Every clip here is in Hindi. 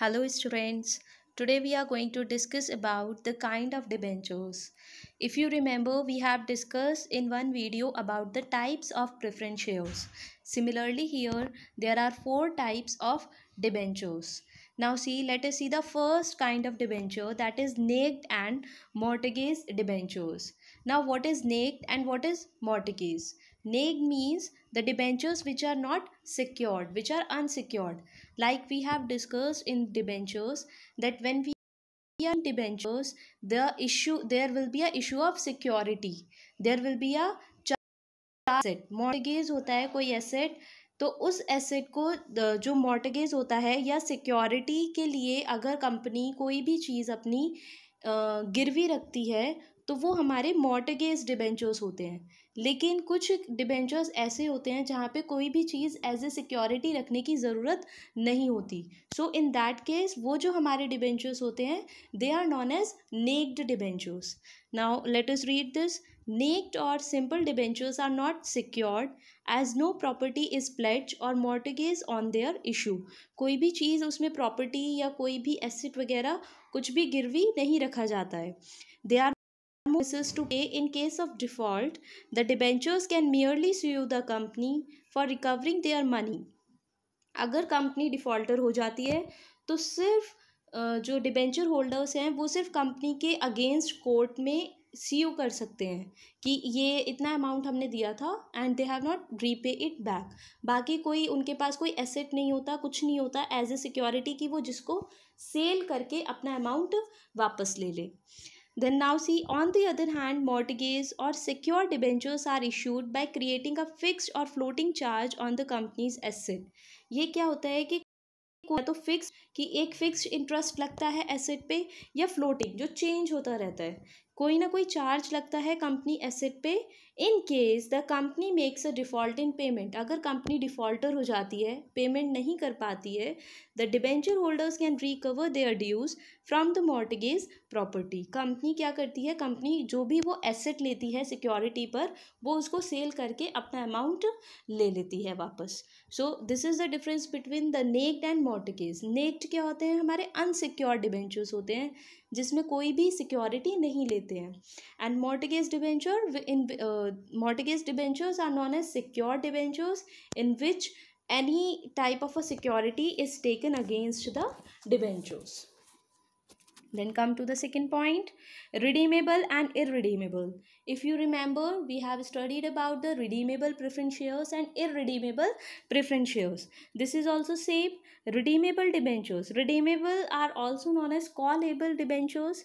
Hello students, today we are going to discuss about the kind of debentures. If you remember, we have discussed in one video about the types of preference shares. Similarly here, there are four types of debentures. Now see, let us see the first kind of debenture that is naked and mortgage debentures. Now what is naked and what is mortgages? Naked means the debentures which are not secured, which are unsecured. Like we have discussed in debentures that when we in debentures the issue there will be a issue of security there will be a asset mortgage hota hai koi asset तो उस एसेट को जो मोर्टगेज होता है या सिक्योरिटी के लिए अगर कंपनी कोई भी चीज़ अपनी गिरवी रखती है तो वो हमारे मॉर्टगेज डिबेंचर्स होते हैं लेकिन कुछ डिबेंचर्स ऐसे होते हैं जहाँ पे कोई भी चीज़ एज ए सिक्योरिटी रखने की ज़रूरत नहीं होती सो इन दैट केस वो जो हमारे डिबेंचर्स होते हैं they are known as naked debentures now let us read this naked और simple debentures are not secured as no property is pledge और मोर्टिगेज ऑन देयर इशू कोई भी चीज़ उसमें प्रॉपर्टी या कोई भी एसेट वगैरह कुछ भी गिरवी नहीं रखा जाता है दे आर मोसेस to pay in case of default the debentures can merely you the company for recovering their money अगर कंपनी डिफॉल्टर हो जाती है तो सिर्फ जो डिबेंचर होल्डर्स हैं वो सिर्फ कंपनी के अगेंस्ट कोर्ट में सी यू कर सकते हैं कि ये इतना अमाउंट हमने दिया था and they have not repay it back बाकी कोई उनके पास कोई एसेट नहीं होता कुछ नहीं होता एज ए सिक्योरिटी कि वो जिसको सेल करके अपना अमाउंट वापस ले ले then now see on the other hand mortgages और secure debentures are issued by creating a fix और floating charge on the company's asset ये क्या होता है कि को तो फिक्स कि एक फिक्स इंटरेस्ट लगता है एसेट पे या फ्लोटिंग जो चेंज होता रहता है कोई ना कोई चार्ज लगता है कंपनी एसेट पे in case the company makes a default in payment अगर कंपनी डिफ़ॉल्टर हो जाती है पेमेंट नहीं कर पाती है the debenture holders can recover their dues from the mortgage property company क्या करती है कंपनी जो भी वो एसेट लेती है सिक्योरिटी पर वो उसको सेल करके अपना अमाउंट ले लेती है वापस so this is the difference between the naked and mortgage naked क्या होते हैं हमारे अनसिक्योर डिबेंचर्स होते हैं जिसमें कोई भी सिक्योरिटी नहीं लेते हैं and mortgage debenture in mortgage debentures are known as secured debentures in which any type of a security is taken against the debentures. Then come to the second point, redeemable and irredeemable. If you remember, we have studied about the redeemable preference shares and irredeemable preference shares. This is also same, redeemable debentures. Redeemable are also known as callable debentures,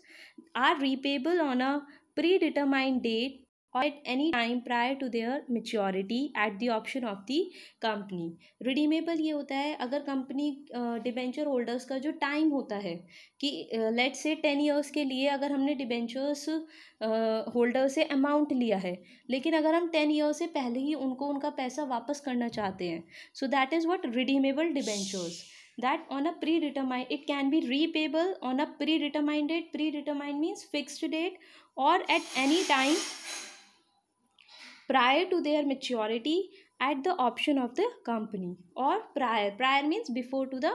are repayable on a predetermined date or at any time prior to their maturity at the option of the company redeemable ये होता है अगर कंपनी डिबेंचर होल्डर्स का जो टाइम होता है कि लेट्स से टेन इयर्स के लिए अगर हमने डिबेंचर्स होल्डर से अमाउंट लिया है लेकिन अगर हम टेन ईयर से पहले ही उनको उनका पैसा वापस करना चाहते हैं so that is what redeemable debentures that on a predetermined it can be repayable on a predetermined date predetermined means fixed date or at any time prior to their maturity at the option of the company or prior prior means before to the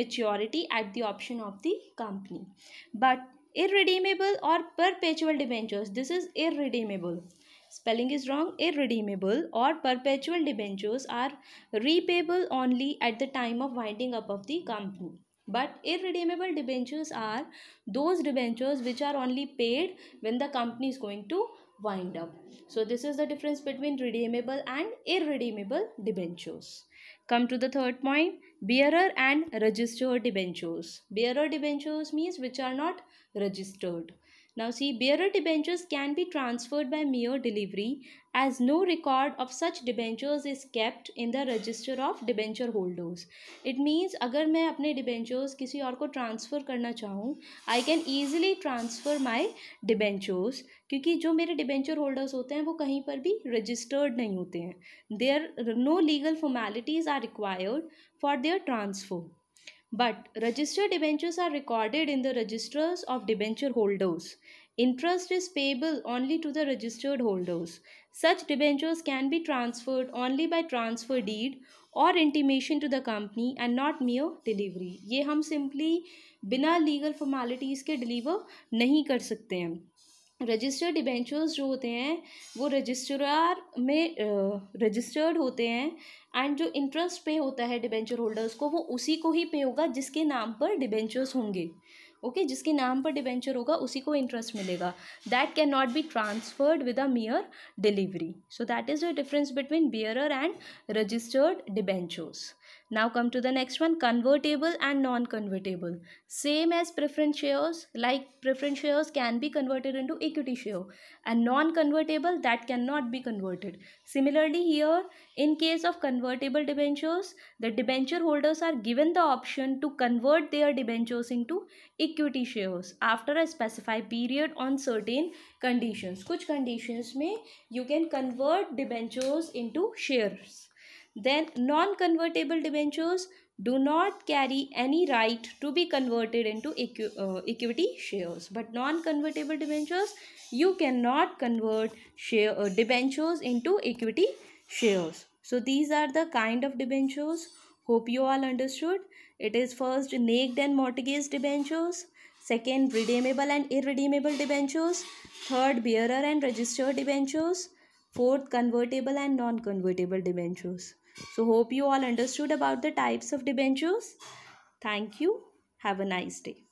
maturity at the option of the company but irredeemable or perpetual debentures this is irredeemable spelling is wrong irredeemable or perpetual debentures are repayable only at the time of winding up of the company but irredeemable debentures are those debentures which are only paid when the company is going to wind up. So this is the difference between redeemable and irredeemable debentures. Come to the third point, bearer and registered debentures. Bearer debentures means which are not registered. Now see, bearer debentures can be transferred by mere delivery as no record of such debentures is kept in the register of debenture holders. It means अगर मैं अपने debentures किसी और को transfer करना चाहूँ I can easily transfer my debentures क्योंकि जो मेरे debenture holders होते हैं वो कहीं पर भी registered नहीं होते हैं there no legal formalities are required for their transfer but registered debentures are recorded in the registers of debenture holders. Interest is payable only to the registered holders. Such debentures can be transferred only by transfer deed और intimation to the company and not mere delivery ये हम सिंपली बिना लीगल फॉर्मेलिटीज़ के डिलीवर नहीं कर सकते हैं रजिस्टर्ड डिबेंचर्स जो होते हैं वो रजिस्ट्रार में रजिस्टर्ड uh, होते हैं एंड जो इंटरेस्ट पे होता है डिबेंचर होल्डर्स को वो उसी को ही पे होगा जिसके नाम पर डिबेंचर्स होंगे ओके okay? जिसके नाम पर डिबेंचर होगा उसी को इंटरेस्ट मिलेगा that can not be transferred with a mere delivery so that is the difference between bearer and registered debentures Now come to the next one convertible and non-convertible. Same as preference shares like preference shares can be converted into equity share and non-convertible that cannot be converted. Similarly here in case of convertible debentures the debenture holders are given the option to convert their debentures into equity shares after a specified period on certain conditions. Kuch conditions may you can convert debentures into shares then non-convertible debentures do not carry any right to be converted into equ uh, equity shares but non-convertible debentures you cannot convert share uh, debentures into equity shares so these are the kind of debentures hope you all understood it is first naked and mortgage debentures second redeemable and irredeemable debentures third bearer and registered debentures fourth convertible and non-convertible debentures so hope you all understood about the types of debentures. Thank you. Have a nice day.